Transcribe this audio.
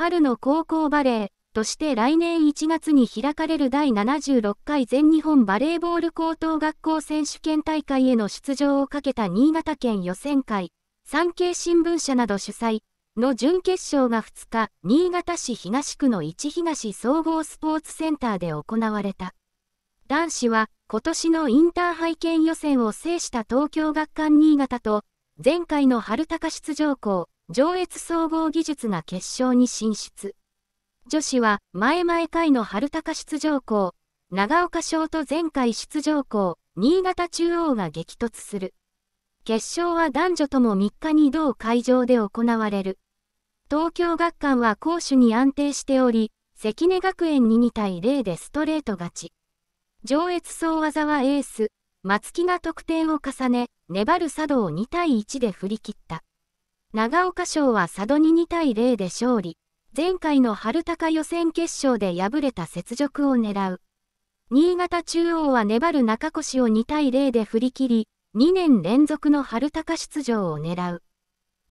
春の高校バレーとして来年1月に開かれる第76回全日本バレーボール高等学校選手権大会への出場をかけた新潟県予選会、産経新聞社など主催の準決勝が2日、新潟市東区の市東総合スポーツセンターで行われた。男子は今年のインターハイ県予選を制した東京学館新潟と前回の春高出場校、上越総合技術が決勝に進出。女子は前々回の春高出場校、長岡翔と前回出場校、新潟中央が激突する。決勝は男女とも3日に同会場で行われる。東京学館は攻守に安定しており、関根学園に2対0でストレート勝ち。上越総技はエース、松木が得点を重ね、粘る佐渡を2対1で振り切った。長岡賞は佐渡に2対0で勝利。前回の春高予選決勝で敗れた雪辱を狙う。新潟中央は粘る中越を2対0で振り切り、2年連続の春高出場を狙う。